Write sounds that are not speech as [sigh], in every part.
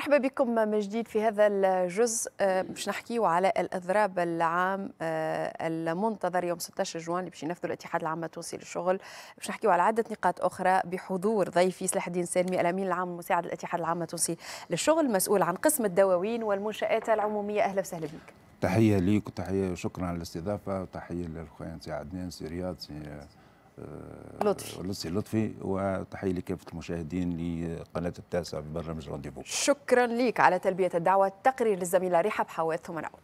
مرحبا بكم من جديد في هذا الجزء آه، باش نحكيو على الاضراب العام آه، المنتظر يوم 16 جوان اللي باش ينفذوا الاتحاد العام التونسي للشغل باش نحكيو على عده نقاط اخرى بحضور ضيفي صلاح الدين سالمي الامين العام المساعد الاتحاد العام التونسي للشغل مسؤول عن قسم الدواوين والمنشات العموميه اهلا وسهلا بك تحيه ليك وتحيه شكرا على الاستضافه وتحيه للخوين سي عدنان سي رياض سي آه، لطفي آه، لطفي لطفي وتحيه لكافه المشاهدين لقناه التاسع برنامج رانديفو شكرا ليك على تلبيه الدعوه التقرير للزميله ريحه حواث ثم نعود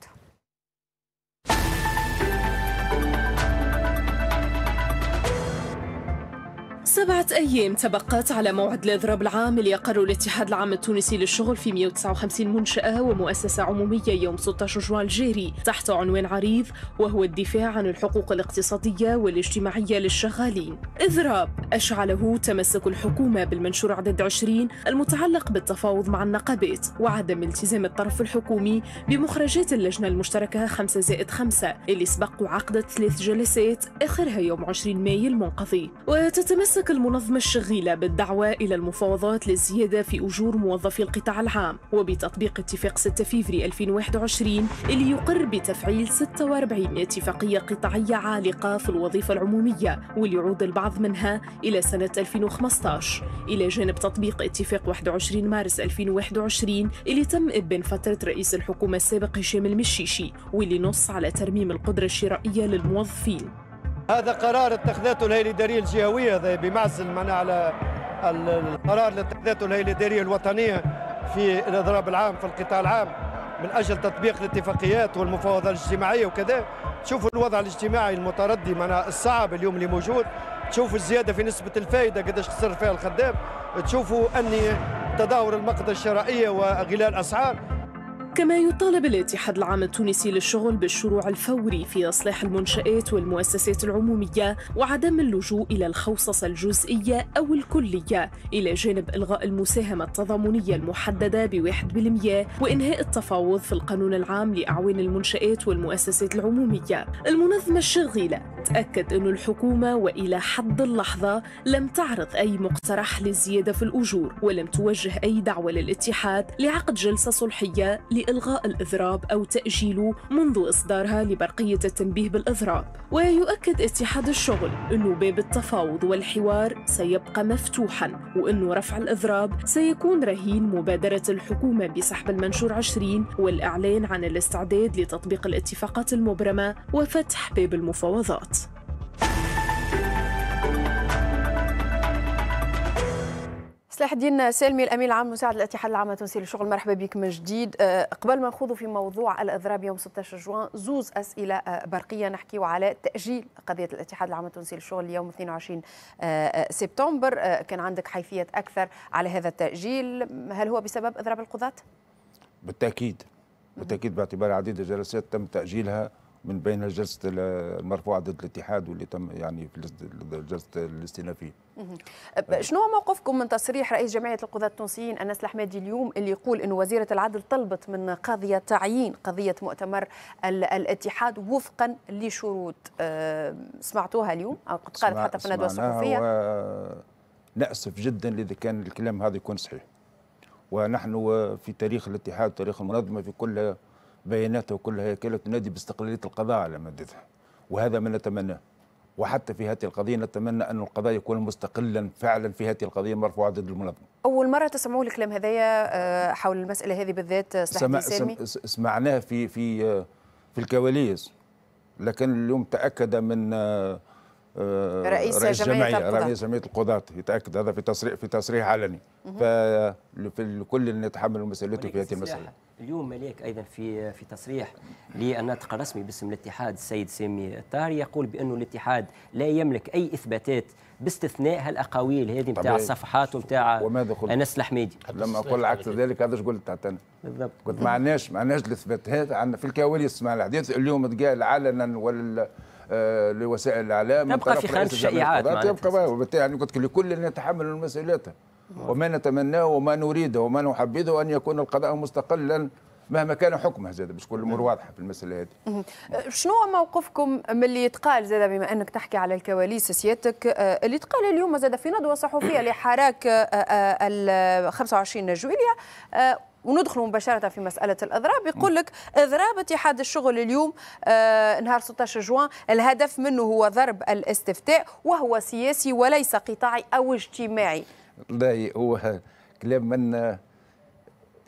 سبعة أيام تبقت على موعد الإضراب العام اللي يقر الاتحاد العام التونسي للشغل في 159 منشأة ومؤسسة عمومية يوم 16 جوان الجاري تحت عنوان عريض وهو الدفاع عن الحقوق الاقتصادية والاجتماعية للشغالين إضراب أشعله تمسك الحكومة بالمنشور عدد 20 المتعلق بالتفاوض مع النقابات وعدم التزام الطرف الحكومي بمخرجات اللجنة المشتركة 5 زائد 5 اللي سبق عقدت ثلاث جلسات آخرها يوم 20 ماي المنقضي وتتمسك المنظمة الشغيلة بالدعوة إلى المفاوضات للزيادة في أجور موظفي القطاع العام وبتطبيق اتفاق 6 فيفري 2021 اللي يقر بتفعيل 46 اتفاقية قطاعية عالقة في الوظيفة العمومية واللي يعود البعض منها إلى سنة 2015 إلى جانب تطبيق اتفاق 21 مارس 2021 اللي تم ابن فترة رئيس الحكومة السابق هشام المشيشي واللي نص على ترميم القدرة الشرائية للموظفين هذا قرار اتخذته الهيئه الاداريه الجهويه هذا بمعزل معنا على القرار اللي اتخذته الهيئه الاداريه الوطنيه في الاضراب العام في القطاع العام من اجل تطبيق الاتفاقيات والمفاوضات الاجتماعيه وكذا تشوفوا الوضع الاجتماعي المتردي معنا الصعب اليوم اللي موجود تشوفوا الزياده في نسبه الفائده قداش خسر فيها الخدام تشوفوا ان تدهور المقدة الشرائية وغلال اسعار كما يطالب الاتحاد العام التونسي للشغل بالشروع الفوري في إصلاح المنشآت والمؤسسات العمومية وعدم اللجوء إلى الخوصصة الجزئية أو الكلية إلى جانب إلغاء المساهمة التضامنية المحددة بواحد بالمية وإنهاء التفاوض في القانون العام لأعوان المنشآت والمؤسسات العمومية المنظمة الشغيلة تأكد أن الحكومة وإلى حد اللحظة لم تعرض أي مقترح للزيادة في الأجور ولم توجه أي دعوة للاتحاد لعقد جلسة صلحية إلغاء الإضراب أو تأجيله منذ إصدارها لبرقية التنبيه بالإضراب ويؤكد اتحاد الشغل أنه باب التفاوض والحوار سيبقى مفتوحا وأنه رفع الإضراب سيكون رهين مبادرة الحكومة بسحب المنشور 20 والإعلان عن الاستعداد لتطبيق الاتفاقات المبرمة وفتح باب المفاوضات صلاح الدين سالمي الامين العام مساعد الاتحاد العام التونسي للشغل مرحبا بك من جديد آه، قبل ما نخوضوا في موضوع الاضراب يوم 16 جوان زوز اسئله آه، برقيه نحكيو على تاجيل قضيه الاتحاد العام التونسي للشغل اليوم 22 آه، سبتمبر كان عندك حيفيه اكثر على هذا التاجيل هل هو بسبب اضراب القضاه بالتاكيد بالتاكيد باعتبار عديد الجلسات تم تاجيلها من بين جلسه المرفوعه ضد الاتحاد واللي تم يعني في الجلسه الاستئنافيه. شنو موقفكم من تصريح رئيس جمعيه القضاة التونسيين انس الحمادي اليوم اللي يقول ان وزيره العدل طلبت من قاضيه تعيين قضيه مؤتمر الاتحاد وفقا لشروط سمعتوها اليوم او قد قالت حتى في الندوه الصحفيه؟ ناسف جدا اذا كان الكلام هذا يكون صحيح. ونحن في تاريخ الاتحاد وتاريخ المنظمه في كل بياناته وكل هيكله تنادي باستقلاليه القضاء على مادتها وهذا ما نتمناه وحتى في هذه القضية نتمنى أن القضاء يكون مستقلا فعلا في هذه القضية مرفوعة ضد المنظمة أول مرة تسمعوا الكلام هذايا آه، حول المسألة هذه بالذات آه، سمع سامي سمعناه في في آه، في الكواليس لكن اليوم تأكد من آه، رئيس, رئيس جمعية القضاة رئيس جمعية القضاة يتأكد هذا في تصريح في تصريح علني فالكل أن يتحمل مسؤوليته في هذه المسألة اليوم ملاك أيضا في في تصريح للناطق الرسمي باسم الاتحاد السيد سامي الطاهري يقول بأنه الاتحاد لا يملك أي إثباتات باستثناء هالأقاويل هذه نتاع الصفحات ونتاع أنس الحميدي لما أقول عكس ذلك هذا قلت أنا بالضبط قلت ما عندناش ما عندناش الإثباتات عندنا في الكواليس مع الحديث اليوم تقال علنا ولا آه، لوسائل الاعلام تبقى في خانه الشائعات يبقى وبالتالي يعني قلت لكل يتحمل المسؤوليات وما نتمناه وما نريده وما نحبذه ان يكون القضاء مستقلا مهما كان حكمه زاد باش كل الامور نعم. واضحه في المساله هذه أه، شنو موقفكم من اللي يتقال زاد بما انك تحكي على الكواليس سيادتك أه، اللي يتقال اليوم زاد في ندوه صحفيه لحراك ال 25 جويليا وندخل مباشره في مساله الاضراب يقول لك اضراب اتحاد الشغل اليوم آه نهار 16 جوان الهدف منه هو ضرب الاستفتاء وهو سياسي وليس قطاعي او اجتماعي لا هو كلام من آه،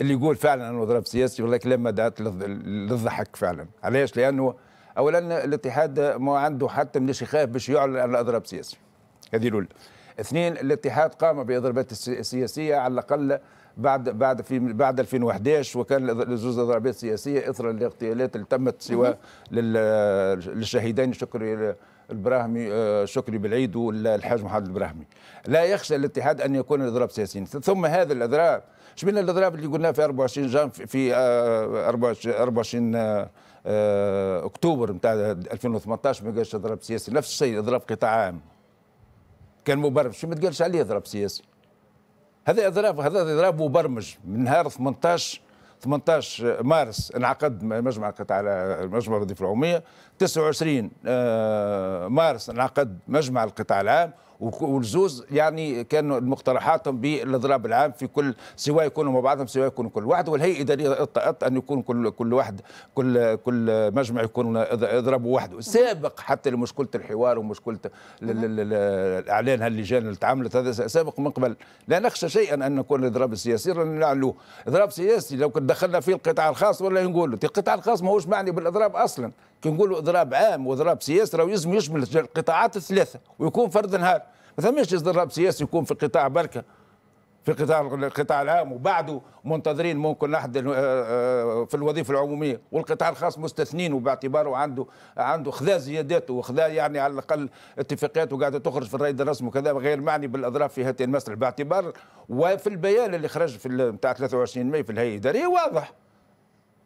اللي يقول فعلا انه ضرب سياسي والله كلام ما دعت للضحك فعلا علاش لانه اولا الاتحاد ما عنده حتى مليش يخاف باش يعلن عن اضراب سياسي هذه الاولى اثنين الاتحاد قام باضرابات السياسيه على الاقل بعد بعد في بعد 2011 وكان لزوز ضربات سياسيه اثر الاغتيالات اللي تمت سواء للشهيدين شكري البراهمي آه، شكري بالعيد والحاج محمد البراهمي لا يخشى الاتحاد ان يكون اضراب سياسي ثم هذا الاضراب شبينا الاضراب اللي قلناه في 24 جان في 24 آه، آه، اكتوبر نتاع 2018 ما قالش اضراب سياسي نفس الشيء اضراب قطاع عام كان مبرر شو ما تقالش عليه اضراب سياسي هذا اضراب هذا اضراب مبرمج من نهار 18 18 مارس انعقد مجمع قطاع المجمع الوظيفه العموميه 29 آه، مارس انعقد مجمع القطاع العام والزوز يعني كانوا مقترحاتهم بالاضراب العام في كل سواء يكونوا مع بعضهم سواء يكونوا كل واحد والهيئه الاداريه اطلقت ان يكون كل كل واحد كل كل مجمع يكون اضراب وحده سابق حتى لمشكله الحوار ومشكله الاعلان هاللجان اللي تعاملت هذا سابق من قبل لا نخشى شيئا ان نكون الاضراب السياسي رانا نعلوه اضراب سياسي لو كنت دخلنا فيه القطاع الخاص ولا نقول القطاع الخاص ماهوش معني بالاضراب اصلا كي نقولوا اضراب عام واضراب سياسي راه لازم يشمل القطاعات الثلاثه ويكون فرد نهار ما ثماش اضراب سياسي يكون في قطاع بركه في قطاع القطاع العام وبعده منتظرين ممكن احد آه، آه، في الوظيفه العموميه والقطاع الخاص مستثنين وباعتباره عنده عنده خذا زياداته وخذا يعني على الاقل اتفاقات وقاعده تخرج في الراي الرسمي وكذا غير معني بالاضراب في هاتين المساله باعتبار وفي البيان اللي خرج في نتاع 23 ماي في الهيئه الاداريه واضح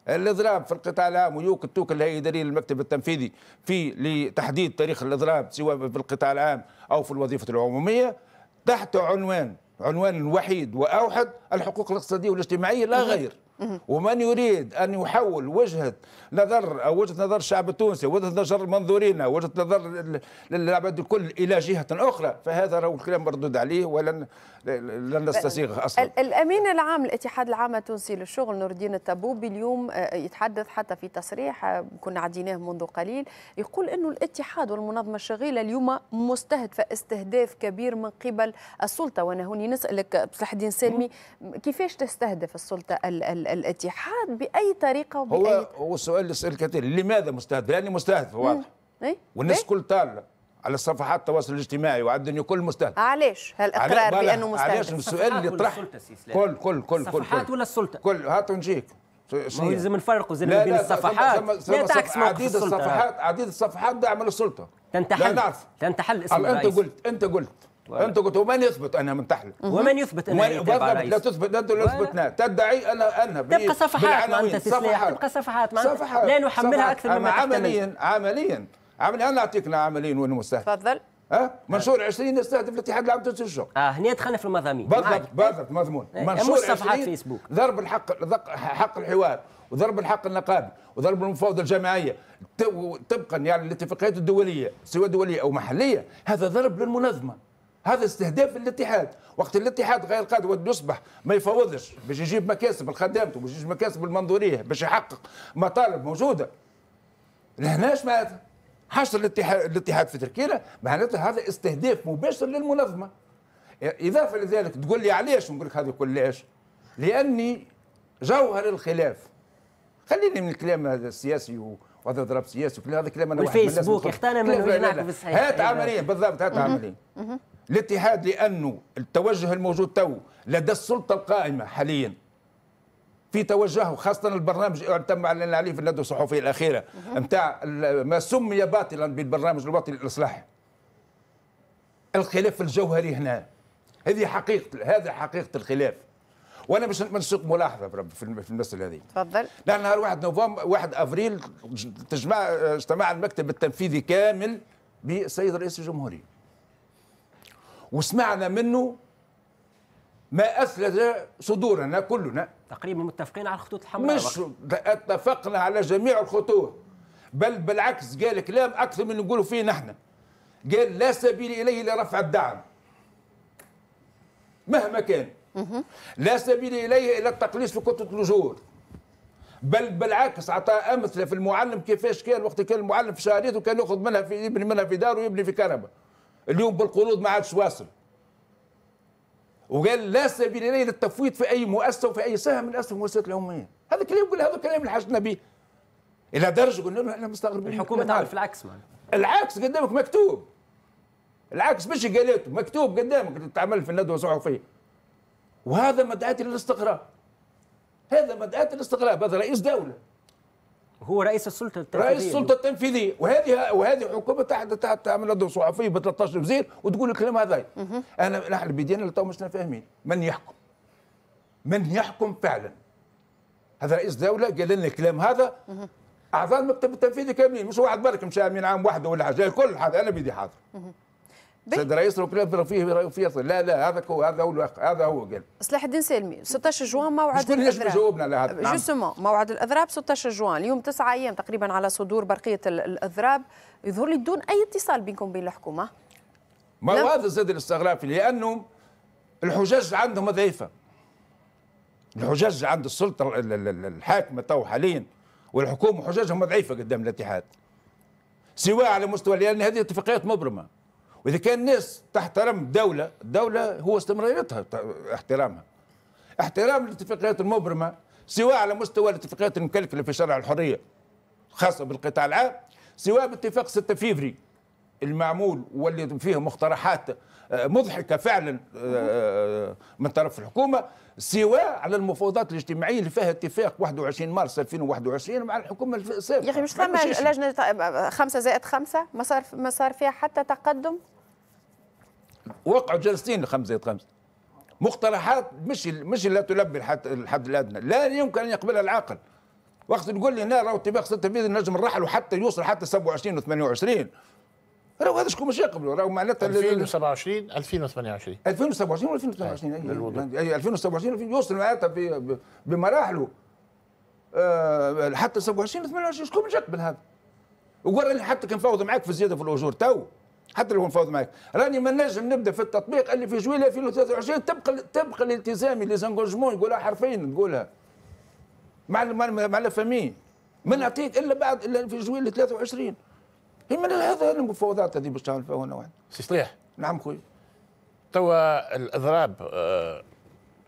الاضراب في القطاع العام ويوك التوك اللي هي دليل المكتب التنفيذي في لتحديد تاريخ الاضراب سواء في القطاع العام او في الوظيفه العموميه تحت عنوان عنوان وحيد واوحد الحقوق الاقتصاديه والاجتماعيه لا غير ومن يريد أن يحول وجهة نظر أو وجهة نظر الشعب التونسي وجهة نظر المنظورين وجهة نظر العباد الكل إلى جهة أخرى فهذا هو الكلام مردود عليه ولن لن نستسيغ أصلا الأمين العام الاتحاد العام التونسي للشغل نور الدين التبوبي اليوم آه، يتحدث حتى في تصريح آه، كنا عديناه منذ قليل يقول أنه الاتحاد والمنظمة الشغيلة اليوم مستهدفة استهداف كبير من قبل السلطة وأنا هوني نسألك صلاح الدين سالمي كيفاش تستهدف السلطة ال ال الاتحاد باي طريقه وباي هو هو السؤال اللي سال كثير لماذا مستهدف؟ لاني مستهدف واضح إيه؟ والناس إيه؟ كل طال على صفحات التواصل الاجتماعي وعد انه كل مستهدف علاش هالاقرار بانه مستهدف علاش السؤال اللي [laughs] طرح كل كل كل كل ولا السلطه كل هات نجيك ما لازم نفرقوا زين بين الصفحات لا تعكس موقف عديد الصفحات عديد الصفحات دعم للسلطه تنتحل تنتحل اسم انت قلت انت قلت انت قلت ومن يثبت انها منتحله ومن يثبت انها بالضبط لا تثبت لا تثبتنا تدعي انا انها تبقى صفحات معناتها صفحات تبقى صفحات معناتها لا نحملها اكثر مما عمليا عمليا عمليا انا اعطيك عمليا وين مستهدف تفضل أه؟ منشور 20 يستهدف الاتحاد العام التونسي للشغل اه هنا دخلنا في المضامين بالضبط بالضبط مضمون إيه، منشور مش صفحات فيسبوك ضرب الحق حق الحوار وضرب الحق النقابي وضرب المفاوضه الجماعيه طبقا يعني الاتفاقيات الدوليه سواء دوليه او محليه هذا ضرب للمنظمه هذا استهداف الاتحاد وقت الاتحاد غير قادر ود يصبح ما يفوضش باش يجيب مكاسب لخدامته باش يجيب مكاسب المنظوريه باش يحقق مطالب موجوده لهناش معناتها حشر الاتحاد الاتحاد في تركيا معناتها هذا استهداف مباشر للمنظمه اضافه لذلك تقول لي علاش نقول لك هذا كلاش لاني جوهر الخلاف خليني من الكلام هذا السياسي و... وهذا ضرب سياسي وكل هذا كلام انا والفيسبوك اختانا من الصحيح هات أيوة. عمليا بالضبط هات عمليا الاتحاد لانه التوجه الموجود تو لدى السلطه القائمه حاليا في توجهه خاصة البرنامج اللي تم اعلن عليه في الندوه الصحفية الأخيرة نتاع ما سمي باطلا بالبرنامج الوطني للإصلاح الخلاف الجوهري هنا هذه حقيقة هذا حقيقة الخلاف وانا باش نسوق ملاحظه بربي في المساله هذه تفضل نحن نهار 1 نوفمبر 1 افريل تجمع اجتماع المكتب التنفيذي كامل بالسيد رئيس الجمهوريه وسمعنا منه ما أثلج صدورنا كلنا تقريبا متفقين على الخطوط الحمراء مش اتفقنا على جميع الخطوط بل بالعكس قال كلام أكثر من نقوله فيه نحن قال لا سبيل إليه لرفع الدعم مهما كان لا سبيل إليه إلا التقليص في كتلة الأجور بل بالعكس اعطى أمثلة في المعلم كيفاش كان وقت كان المعلم في شهريته كان ياخذ منها في يبني منها في دار ويبني في كنبه اليوم بالقروض ما عادش واصل وقال لا سبيل اليه للتفويض في اي مؤسسه وفي اي سهم من اسهم المؤسسات العموميه هذا كلام قلنا هذا كلام حاجتنا به الى درجه قلنا له احنا مستغربين الحكومه تعرف العكس معنا العكس قدامك مكتوب العكس مش قالته مكتوب قدامك تعمل في الندوه الصحفيه وهذا ما دعت للاستقرار هذا ما دعت للاستقرار هذا رئيس دوله هو رئيس السلطه التنفيذيه رئيس السلطه التنفيذيه وهذه وهذه حكومه تحت تحت تعمل صحفيه ب 13 وزير وتقول الكلام هذا انا نحن بدينا لتو مشنا فاهمين من يحكم من يحكم فعلا هذا رئيس دوله قال لنا الكلام هذا اعضاء المكتب التنفيذي كاملين مش واحد برك مش امين عام واحده ولا حاجه الكل انا بدي حاضر السيد الرئيس ربنا فيه فيصل لا لا هذا هو هذا هو هذا هو قال صلاح الدين سالمي 16 جوان موعد شكون اللي جاوبنا على هذا نعم. جوسومون موعد الاضراب 16 جوان اليوم تسعة ايام تقريبا على صدور برقيه الاضراب يظهر لي دون اي اتصال بينكم وبين الحكومه ما هو هذا زاد الاستغراب لانه الحجاج عندهم ضعيفه الحجاج عند السلطه الحاكمه تو حاليا والحكومه حجاجهم ضعيفه قدام الاتحاد سواء على مستوى لان هذه اتفاقيات مبرمه واذا كان الناس تحترم الدوله الدوله هو استمراريتها احترامها احترام الاتفاقيات المبرمه سواء على مستوى الاتفاقيات المكلفه في شرع الحريه خاصه بالقطاع العام سواء باتفاق 6 فيفري المعمول واللي فيه مقترحات مضحكه فعلا آه، آه، من طرف الحكومه سوى على المفاوضات الاجتماعيه اللي فيها اتفاق 21 مارس 2021 مع الحكومه السابقه يا اخي مش ثم لجنه خمسه زائد خمسه ما صار ما صار فيها حتى تقدم وقعوا جلستين لخمسه زائد خمسه مقترحات مش مش لا تلبي الحد, الحد الادنى لا يمكن ان يقبلها العقل. وقت تقول لي هنا راهو اتفاق 6 نجم الرحل وحتى يوصل حتى 27 و 28 راهو هذا شكون باش يقبلوا راهو معناتها 2027 2028 2027 و 2028 اي 2027 يوصل معناتها بمراحله أه حتى 27 28 شكون باش يقبل هذا؟ وقرا حتى كان نفاوض معاك في الزياده في الاجور تو حتى لو نفاوض معاك راني ما نجم نبدا في التطبيق اللي في جويليه 2023 تبقى تبقى اللي زانجوجمون يقولها حرفين تقولها مع مع, مع فامي ما نعطيك الا بعد الا في جويليه 23 من هذا المفاوضات هذه باش تعمل فيها واحد سي صليح نعم خويا توا الاضراب آه،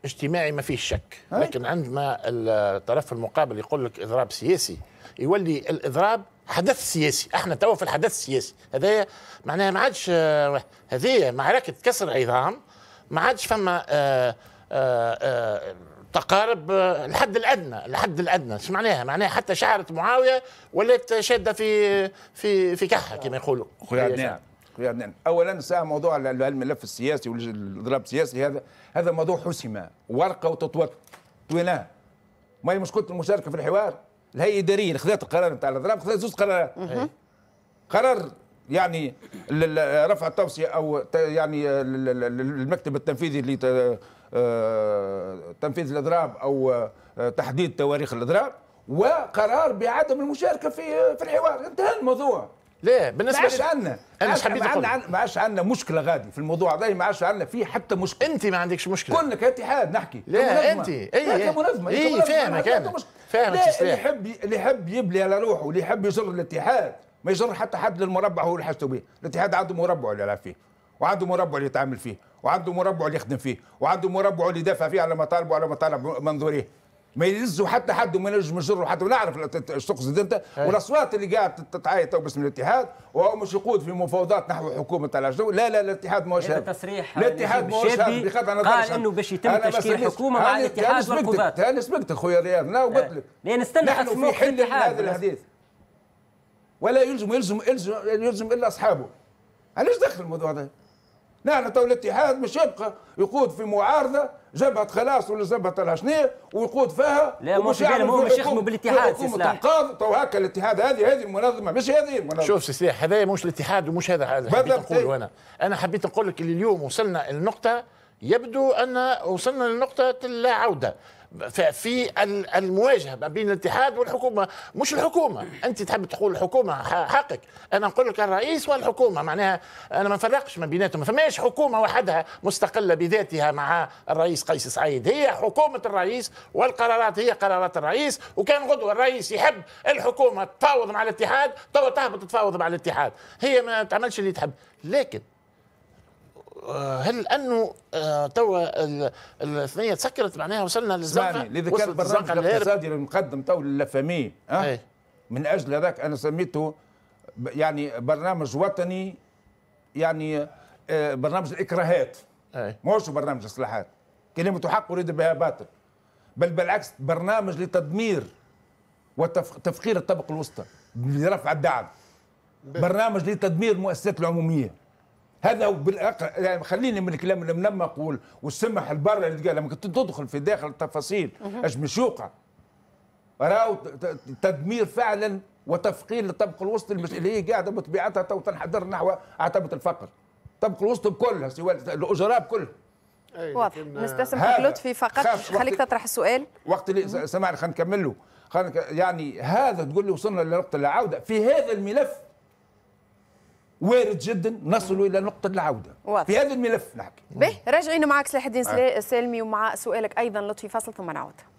اجتماعي ما فيه شك لكن عندما الطرف المقابل يقول لك اضراب سياسي يولي الاضراب حدث سياسي احنا توا في الحدث السياسي هذايا معناها ما عادش آه، هذه معركه كسر عظام ما عادش فما آآ آه، آآ تقارب آه، الحد الادنى الحد الادنى ايش معناها معناها حتى شعره معاويه ولات شاده في في في كحه كما يقولوا خويا عدنان خويا عدنان اولا ساعه موضوع الملف السياسي والاضراب السياسي هذا هذا موضوع حسم ورقه وتطوت وينها ما هي مشكله المشاركه في الحوار الهيئه الاداريه اللي خذت القرار نتاع الاضراب خذت زوج قرارات إيه. قرار يعني رفع التوصيه او يعني المكتب التنفيذي اللي آه، تنفيذ الاضراب او آه، تحديد تواريخ الاضراب وقرار بعدم المشاركه في آه، في الحوار انتهى الموضوع ليه بالنسبه ما عادش عندنا انا مش حبيت ما عادش عندنا مشكله غادي في الموضوع هذا ما عادش عندنا فيه حتى مشكله انت ما عندكش مشكله كنا كاتحاد نحكي إيه، لا انت اي اي منظمه اي فاهمك انا فاهمك اللي يحب اللي يحب يبلي على روحه اللي يحب يجر الاتحاد ما يجر حتى حد للمربع هو اللي حاسس به الاتحاد عنده مربع اللي يلعب فيه وعنده مربع اللي يتعامل فيه وعنده مربع اللي يخدم فيه وعنده مربع اللي يدافع فيه على مطالبه وعلى مطالب منظوريه ما يلزوا حتى حد وما ينجم يجروا حتى نعرف ايش تقصد انت إيه. والاصوات اللي قاعد تتعايد باسم الاتحاد وهم مش يقود في مفاوضات نحو حكومه العجو لا لا الاتحاد ماهوش هذا تصريح الاتحاد ماهوش بخاف انا قال انه باش يتم تشكيل حكومه مع الاتحاد والقضاة انا سمعت اخويا رياض انا قلت إيه. لك لان استنى نحن في حل هذا الحديث ولا يلزم يلزم يلزم, يلزم الا اصحابه علاش دخل الموضوع هذا نحن تو الاتحاد مش يبقى يقود في معارضه جبهه خلاص ولا جبهه العشنيه ويقود فيها لا مش يعمل هو مش يخدموا بالاتحاد سي صلاح تنقاذ تو هكا الاتحاد هذه هذه المنظمه مش هذه المنظمه شوف سي سلاح هذايا مش الاتحاد ومش هذا هذا حبيت نقوله انا انا حبيت نقول لك اللي اليوم وصلنا لنقطه يبدو ان وصلنا لنقطه لا عوده في المواجهه ما بين الاتحاد والحكومه مش الحكومه انت تحب تقول الحكومه حقك انا نقول لك الرئيس والحكومه معناها انا ما نفرقش ما بيناتهم ما فماش حكومه وحدها مستقله بذاتها مع الرئيس قيس سعيد هي حكومه الرئيس والقرارات هي قرارات الرئيس وكان غدوه الرئيس يحب الحكومه تفاوض مع الاتحاد تو تهبط تفاوض مع الاتحاد هي ما تعملش اللي تحب لكن آه، هل انه آه، توا الثنيه تسكرت معناها وصلنا للزنقه اللي ذكرت البرنامج الاقتصادي المقدم تو للفامي أه؟ إيه. من اجل هذاك انا سميته يعني برنامج وطني يعني آه، برنامج الاكراهات إيه. مش برنامج اصلاحات كلمه حق اريد بها باطل بل بالعكس برنامج لتدمير وتفقير الطبقه الوسطى برفع الدعم برنامج لتدمير المؤسسات العموميه هذا بالأق... يعني خليني من كلام المنمق اقول والسمح البر اللي قال لما كنت تدخل في داخل التفاصيل اش مشوقه راهو تدمير فعلا وتفقير للطبقه الوسطى اللي هي قاعده بطبيعتها تو تنحدر نحو عتبه الفقر الطبق الوسطى بكلها سواء الاجراء بكلها واضح نستسمحك آه، لطفي فقط خليك تطرح السؤال وقت اللي سمعني خلينا نكمله يعني هذا تقول لي وصلنا لنقطه العوده في هذا الملف وارد جدا نصل الى نقطه العوده واضح. في هذا الملف نحكي به راجعين معك سلاح الدين آه. سلمي ومع سؤالك ايضا لطفي فاصل ثم نعود